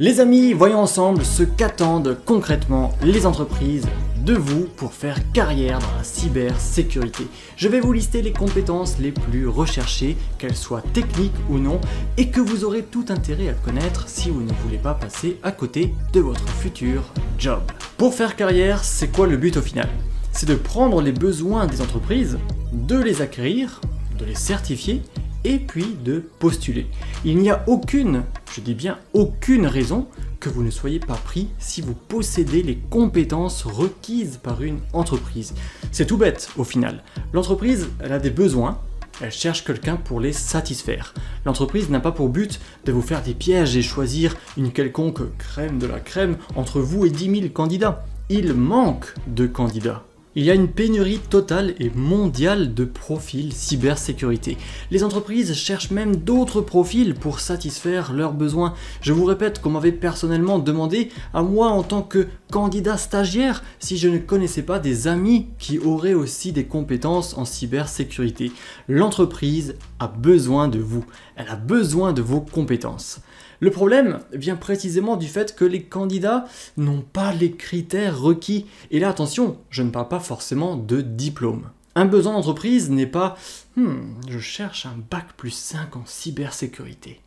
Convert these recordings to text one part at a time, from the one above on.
Les amis, voyons ensemble ce qu'attendent concrètement les entreprises de vous pour faire carrière dans la cybersécurité. Je vais vous lister les compétences les plus recherchées, qu'elles soient techniques ou non, et que vous aurez tout intérêt à connaître si vous ne voulez pas passer à côté de votre futur job. Pour faire carrière, c'est quoi le but au final C'est de prendre les besoins des entreprises, de les acquérir, de les certifier, et puis de postuler. Il n'y a aucune je dis bien aucune raison que vous ne soyez pas pris si vous possédez les compétences requises par une entreprise. C'est tout bête au final. L'entreprise, elle a des besoins, elle cherche quelqu'un pour les satisfaire. L'entreprise n'a pas pour but de vous faire des pièges et choisir une quelconque crème de la crème entre vous et 10 000 candidats. Il manque de candidats il y a une pénurie totale et mondiale de profils cybersécurité. Les entreprises cherchent même d'autres profils pour satisfaire leurs besoins. Je vous répète qu'on m'avait personnellement demandé à moi en tant que candidat stagiaire si je ne connaissais pas des amis qui auraient aussi des compétences en cybersécurité. L'entreprise a besoin de vous. Elle a besoin de vos compétences. Le problème vient précisément du fait que les candidats n'ont pas les critères requis. Et là, attention, je ne parle pas forcément de diplôme. Un besoin d'entreprise n'est pas hmm, je cherche un bac plus 5 en cybersécurité.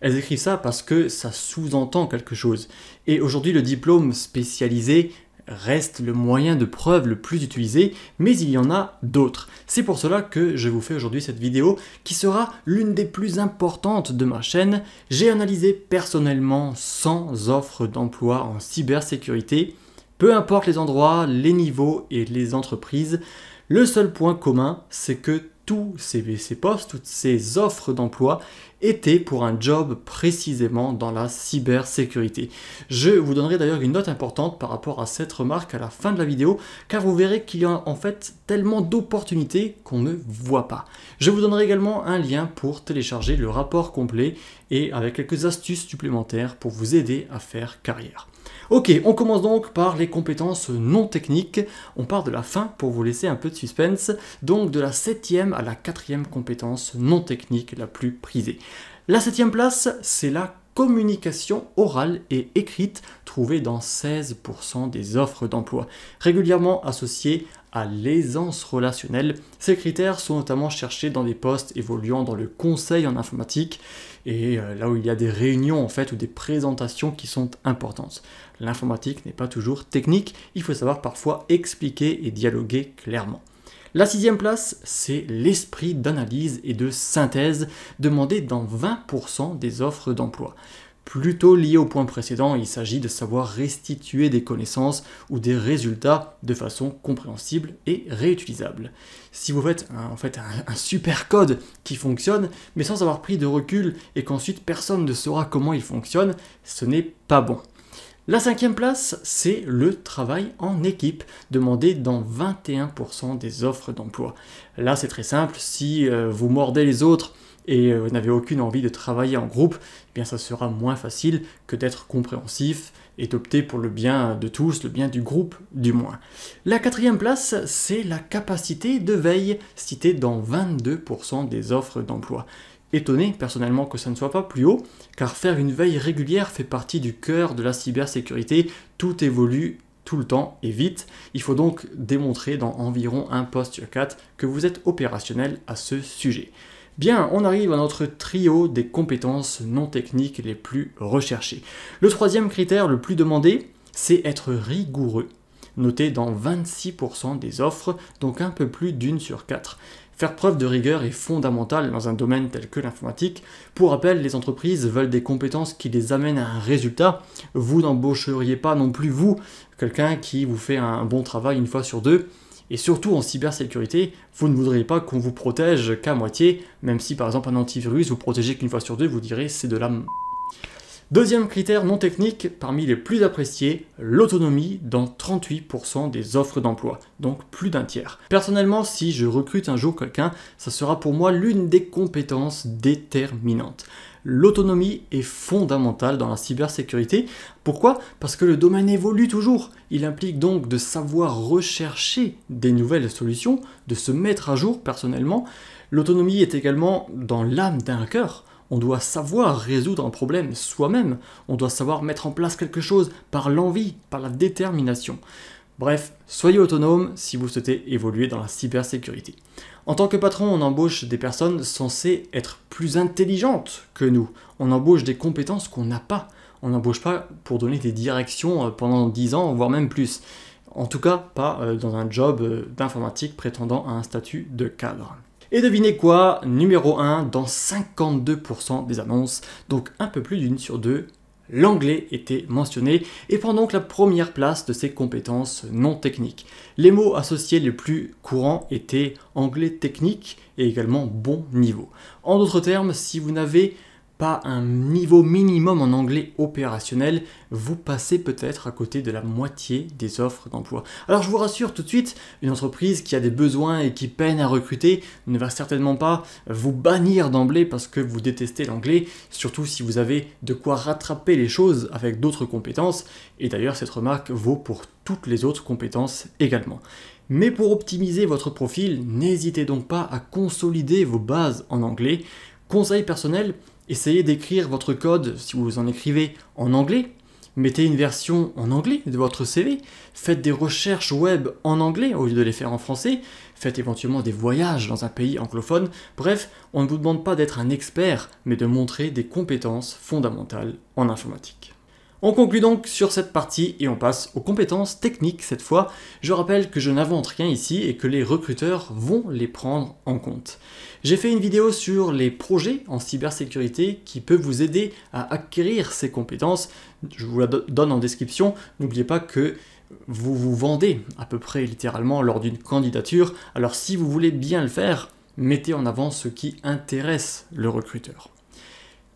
Elles écrivent ça parce que ça sous-entend quelque chose. Et aujourd'hui, le diplôme spécialisé reste le moyen de preuve le plus utilisé, mais il y en a d'autres. C'est pour cela que je vous fais aujourd'hui cette vidéo qui sera l'une des plus importantes de ma chaîne. J'ai analysé personnellement 100 offres d'emploi en cybersécurité, peu importe les endroits, les niveaux et les entreprises. Le seul point commun, c'est que tous ces, postes, toutes ces offres d'emploi étaient pour un job précisément dans la cybersécurité. Je vous donnerai d'ailleurs une note importante par rapport à cette remarque à la fin de la vidéo, car vous verrez qu'il y a en fait tellement d'opportunités qu'on ne voit pas. Je vous donnerai également un lien pour télécharger le rapport complet et avec quelques astuces supplémentaires pour vous aider à faire carrière. Ok, on commence donc par les compétences non techniques. On part de la fin pour vous laisser un peu de suspense. Donc de la septième à la quatrième compétence non technique la plus prisée. La septième place, c'est la communication orale et écrite trouvée dans 16% des offres d'emploi, régulièrement associée à l'aisance relationnelle. Ces critères sont notamment cherchés dans des postes évoluant dans le conseil en informatique et euh, là où il y a des réunions en fait ou des présentations qui sont importantes. L'informatique n'est pas toujours technique, il faut savoir parfois expliquer et dialoguer clairement. La sixième place, c'est l'esprit d'analyse et de synthèse demandé dans 20% des offres d'emploi plutôt lié au point précédent, il s'agit de savoir restituer des connaissances ou des résultats de façon compréhensible et réutilisable. Si vous faites un, en fait super code qui fonctionne, mais sans avoir pris de recul et qu'ensuite personne ne saura comment il fonctionne, ce n'est pas bon. La cinquième place, c'est le travail en équipe, demandé dans 21% des offres d'emploi. Là, c'est très simple, si euh, vous mordez les autres, et euh, n'avez aucune envie de travailler en groupe, eh bien ça sera moins facile que d'être compréhensif et d'opter pour le bien de tous, le bien du groupe du moins. La quatrième place, c'est la capacité de veille, citée dans 22% des offres d'emploi. Étonné personnellement que ça ne soit pas plus haut, car faire une veille régulière fait partie du cœur de la cybersécurité, tout évolue tout le temps et vite. Il faut donc démontrer dans environ un poste sur quatre que vous êtes opérationnel à ce sujet. Bien, on arrive à notre trio des compétences non techniques les plus recherchées. Le troisième critère le plus demandé, c'est être rigoureux, noté dans 26% des offres, donc un peu plus d'une sur quatre. Faire preuve de rigueur est fondamental dans un domaine tel que l'informatique. Pour rappel, les entreprises veulent des compétences qui les amènent à un résultat. Vous n'embaucheriez pas non plus vous quelqu'un qui vous fait un bon travail une fois sur deux et surtout en cybersécurité, vous ne voudriez pas qu'on vous protège qu'à moitié, même si par exemple un antivirus vous protégez qu'une fois sur deux, vous direz c'est de la m Deuxième critère non technique parmi les plus appréciés, l'autonomie dans 38% des offres d'emploi, donc plus d'un tiers. Personnellement, si je recrute un jour quelqu'un, ça sera pour moi l'une des compétences déterminantes l'autonomie est fondamentale dans la cybersécurité. Pourquoi Parce que le domaine évolue toujours. Il implique donc de savoir rechercher des nouvelles solutions, de se mettre à jour personnellement. L'autonomie est également dans l'âme d'un cœur. On doit savoir résoudre un problème soi-même. On doit savoir mettre en place quelque chose par l'envie, par la détermination. Bref, soyez autonome si vous souhaitez évoluer dans la cybersécurité. En tant que patron, on embauche des personnes censées être plus intelligentes que nous. On embauche des compétences qu'on n'a pas. On n'embauche pas pour donner des directions euh, pendant 10 ans, voire même plus. En tout cas, pas euh, dans un job euh, d'informatique prétendant à un statut de cadre. Et devinez quoi Numéro 1 dans 52% des annonces, donc un peu plus d'une sur deux, l'anglais était mentionné et prend donc la première place de ses compétences non techniques. Les mots associés les plus courants étaient anglais technique et également bon niveau. En d'autres termes, si vous n'avez pas un niveau minimum en anglais opérationnel, vous passez peut-être à côté de la moitié des offres d'emploi. Alors je vous rassure tout de suite, une entreprise qui a des besoins et qui peine à recruter ne va certainement pas vous bannir d'emblée parce que vous détestez l'anglais, surtout si vous avez de quoi rattraper les choses avec d'autres compétences, et d'ailleurs cette remarque vaut pour toutes les autres compétences également. Mais pour optimiser votre profil, n'hésitez donc pas à consolider vos bases en anglais. Conseil personnel, essayez d'écrire votre code, si vous en écrivez, en anglais, mettez une version en anglais de votre CV, faites des recherches web en anglais au lieu de les faire en français, faites éventuellement des voyages dans un pays anglophone, bref, on ne vous demande pas d'être un expert, mais de montrer des compétences fondamentales en informatique. On conclut donc sur cette partie et on passe aux compétences techniques cette fois. Je rappelle que je n'invente rien ici et que les recruteurs vont les prendre en compte. J'ai fait une vidéo sur les projets en cybersécurité qui peut vous aider à acquérir ces compétences. Je vous la donne en description. N'oubliez pas que vous vous vendez à peu près littéralement lors d'une candidature. Alors si vous voulez bien le faire, mettez en avant ce qui intéresse le recruteur.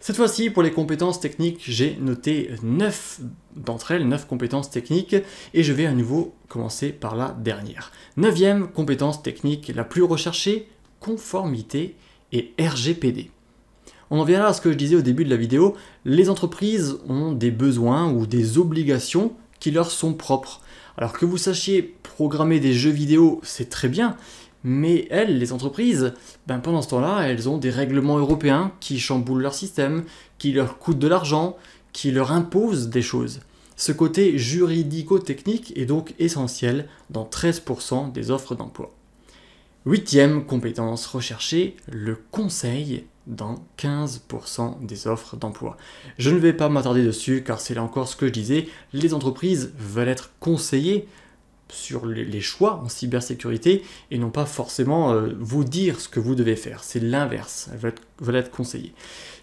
Cette fois-ci, pour les compétences techniques, j'ai noté 9 d'entre elles, 9 compétences techniques, et je vais à nouveau commencer par la dernière. Neuvième compétence technique la plus recherchée, conformité et RGPD. On en vient là à ce que je disais au début de la vidéo, les entreprises ont des besoins ou des obligations qui leur sont propres. Alors que vous sachiez programmer des jeux vidéo, c'est très bien, mais elles, les entreprises, ben, pendant ce temps-là, elles ont des règlements européens qui chamboulent leur système, qui leur coûtent de l'argent, qui leur imposent des choses. Ce côté juridico-technique est donc essentiel dans 13% des offres d'emploi. Huitième compétence recherchée, le conseil dans 15% des offres d'emploi. Je ne vais pas m'attarder dessus car c'est là encore ce que je disais, les entreprises veulent être conseillées sur les choix en cybersécurité et non pas forcément euh, vous dire ce que vous devez faire. C'est l'inverse, elle va être, conseillée.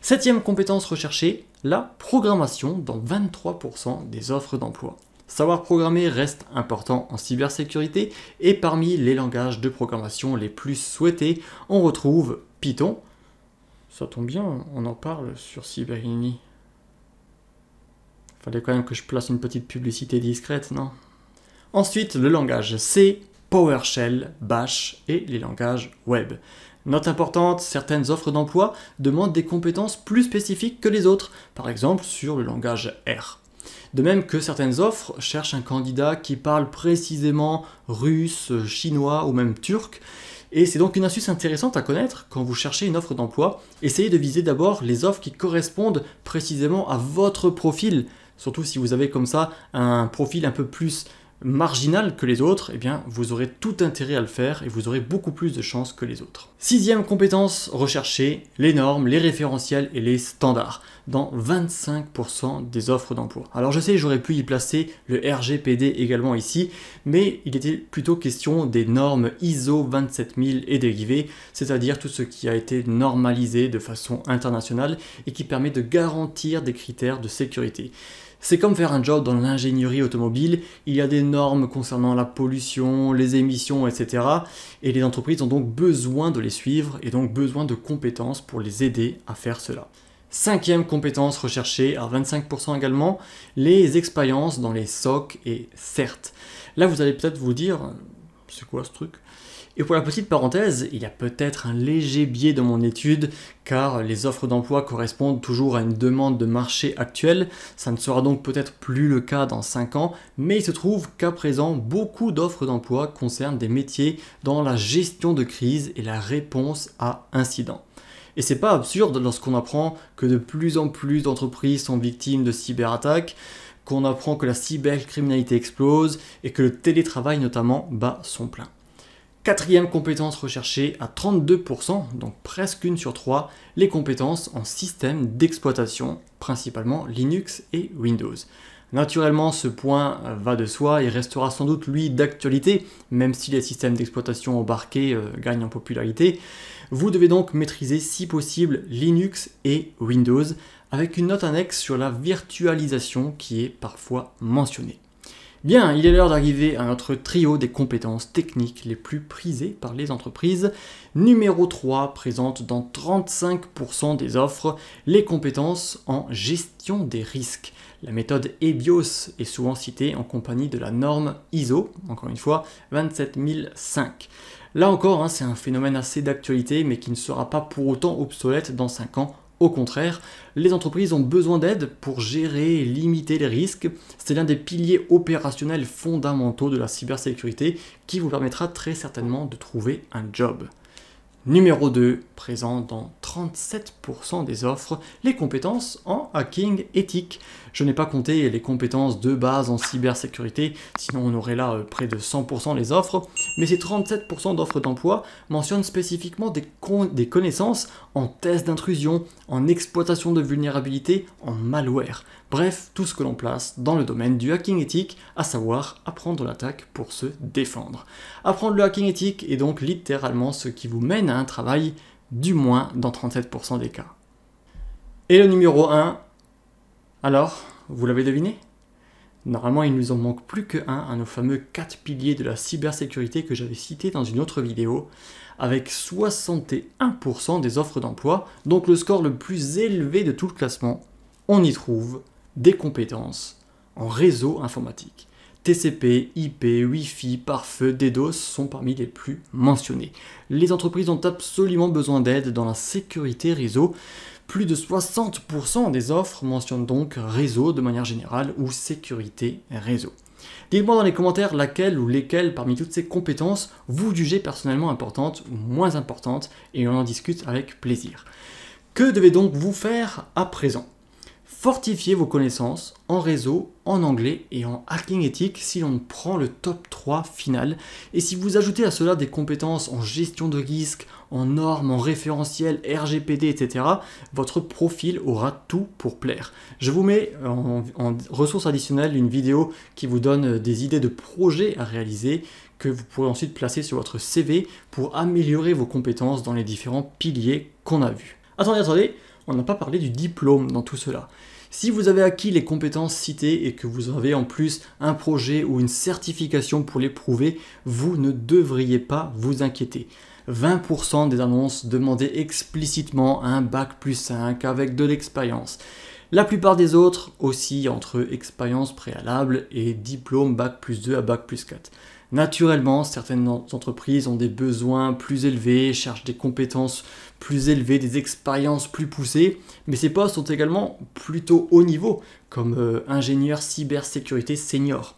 Septième compétence recherchée, la programmation dans 23% des offres d'emploi. Savoir programmer reste important en cybersécurité et parmi les langages de programmation les plus souhaités, on retrouve Python. Ça tombe bien, on en parle sur Cyberini. Fallait quand même que je place une petite publicité discrète, non Ensuite, le langage C, PowerShell, Bash et les langages web. Note importante, certaines offres d'emploi demandent des compétences plus spécifiques que les autres, par exemple sur le langage R. De même que certaines offres cherchent un candidat qui parle précisément russe, chinois ou même turc. Et c'est donc une astuce intéressante à connaître quand vous cherchez une offre d'emploi. Essayez de viser d'abord les offres qui correspondent précisément à votre profil, surtout si vous avez comme ça un profil un peu plus marginal que les autres, et eh bien, vous aurez tout intérêt à le faire et vous aurez beaucoup plus de chances que les autres. Sixième compétence recherchée, les normes, les référentiels et les standards dans 25% des offres d'emploi. Alors je sais, j'aurais pu y placer le RGPD également ici, mais il était plutôt question des normes ISO 27000 et dérivés, c'est-à-dire tout ce qui a été normalisé de façon internationale et qui permet de garantir des critères de sécurité. C'est comme faire un job dans l'ingénierie automobile, il y a des normes concernant la pollution, les émissions, etc. Et les entreprises ont donc besoin de les suivre et donc besoin de compétences pour les aider à faire cela. Cinquième compétence recherchée à 25% également, les expériences dans les SOC et CERT. Là, vous allez peut-être vous dire, c'est quoi ce truc et pour la petite parenthèse, il y a peut-être un léger biais dans mon étude, car les offres d'emploi correspondent toujours à une demande de marché actuelle, ça ne sera donc peut-être plus le cas dans 5 ans, mais il se trouve qu'à présent, beaucoup d'offres d'emploi concernent des métiers dans la gestion de crise et la réponse à incidents. Et c'est pas absurde lorsqu'on apprend que de plus en plus d'entreprises sont victimes de cyberattaques, qu'on apprend que la cybercriminalité explose et que le télétravail notamment bat son plein. Quatrième compétence recherchée à 32%, donc presque une sur trois, les compétences en système d'exploitation, principalement Linux et Windows. Naturellement, ce point va de soi et restera sans doute lui d'actualité, même si les systèmes d'exploitation embarqués euh, gagnent en popularité. Vous devez donc maîtriser si possible Linux et Windows, avec une note annexe sur la virtualisation qui est parfois mentionnée. Bien, il est l'heure d'arriver à notre trio des compétences techniques les plus prisées par les entreprises. Numéro 3 présente dans 35% des offres les compétences en gestion des risques. La méthode EBIOS est souvent citée en compagnie de la norme ISO, encore une fois 27005. Là encore, hein, c'est un phénomène assez d'actualité, mais qui ne sera pas pour autant obsolète dans 5 ans au contraire, les entreprises ont besoin d'aide pour gérer et limiter les risques. C'est l'un des piliers opérationnels fondamentaux de la cybersécurité qui vous permettra très certainement de trouver un job. Numéro 2, présent dans 37% des offres, les compétences en hacking éthique. Je n'ai pas compté les compétences de base en cybersécurité, sinon on aurait là euh, près de 100% les offres mais ces 37% d'offres d'emploi mentionnent spécifiquement des, des connaissances en tests d'intrusion, en exploitation de vulnérabilité, en malware. Bref, tout ce que l'on place dans le domaine du hacking éthique, à savoir apprendre l'attaque pour se défendre. Apprendre le hacking éthique est donc littéralement ce qui vous mène à un travail, du moins dans 37% des cas. Et le numéro 1 Alors, vous l'avez deviné Normalement, il nous en manque plus qu'un à nos fameux 4 piliers de la cybersécurité que j'avais cité dans une autre vidéo, avec 61% des offres d'emploi, donc le score le plus élevé de tout le classement. On y trouve des compétences en réseau informatique. TCP, IP, Wi-Fi, pare-feu, DDoS sont parmi les plus mentionnés. Les entreprises ont absolument besoin d'aide dans la sécurité réseau, plus de 60% des offres mentionnent donc réseau de manière générale ou sécurité réseau. Dites-moi dans les commentaires laquelle ou lesquelles parmi toutes ces compétences vous jugez personnellement importante ou moins importante et on en discute avec plaisir. Que devez donc vous faire à présent Fortifiez vos connaissances en réseau, en anglais et en hacking éthique si l'on prend le top 3 final. Et si vous ajoutez à cela des compétences en gestion de risque, en normes, en référentiel, RGPD, etc., votre profil aura tout pour plaire. Je vous mets en, en ressources additionnelles une vidéo qui vous donne des idées de projets à réaliser que vous pourrez ensuite placer sur votre CV pour améliorer vos compétences dans les différents piliers qu'on a vus. Attendez, attendez, on n'a pas parlé du diplôme dans tout cela. Si vous avez acquis les compétences citées et que vous avez en plus un projet ou une certification pour les prouver, vous ne devriez pas vous inquiéter. 20% des annonces demandaient explicitement un bac plus 5 avec de l'expérience. La plupart des autres aussi entre expérience préalable et diplôme bac plus 2 à bac plus 4. Naturellement, certaines entreprises ont des besoins plus élevés, cherchent des compétences plus élevés, des expériences plus poussées, mais ces postes sont également plutôt haut niveau, comme euh, ingénieur cybersécurité senior.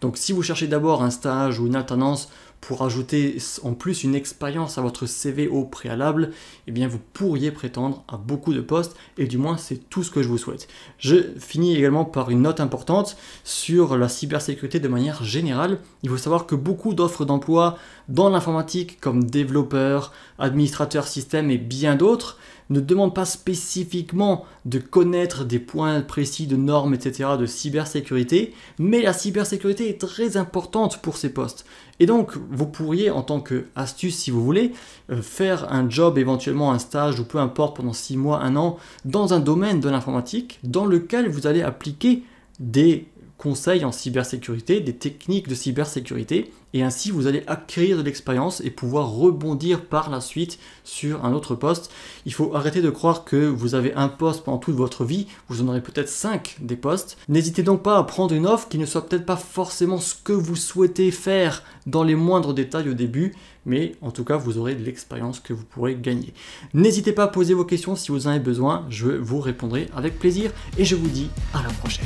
Donc si vous cherchez d'abord un stage ou une alternance pour ajouter en plus une expérience à votre CV au préalable, eh bien vous pourriez prétendre à beaucoup de postes et du moins c'est tout ce que je vous souhaite. Je finis également par une note importante sur la cybersécurité de manière générale. Il faut savoir que beaucoup d'offres d'emploi dans l'informatique comme développeur, administrateur système et bien d'autres, ne demande pas spécifiquement de connaître des points précis de normes, etc., de cybersécurité, mais la cybersécurité est très importante pour ces postes. Et donc, vous pourriez, en tant qu'astuce, si vous voulez, euh, faire un job, éventuellement un stage, ou peu importe, pendant 6 mois, 1 an, dans un domaine de l'informatique, dans lequel vous allez appliquer des conseils en cybersécurité, des techniques de cybersécurité, et ainsi vous allez acquérir de l'expérience et pouvoir rebondir par la suite sur un autre poste. Il faut arrêter de croire que vous avez un poste pendant toute votre vie, vous en aurez peut-être 5 des postes. N'hésitez donc pas à prendre une offre qui ne soit peut-être pas forcément ce que vous souhaitez faire dans les moindres détails au début, mais en tout cas vous aurez de l'expérience que vous pourrez gagner. N'hésitez pas à poser vos questions si vous en avez besoin, je vous répondrai avec plaisir et je vous dis à la prochaine.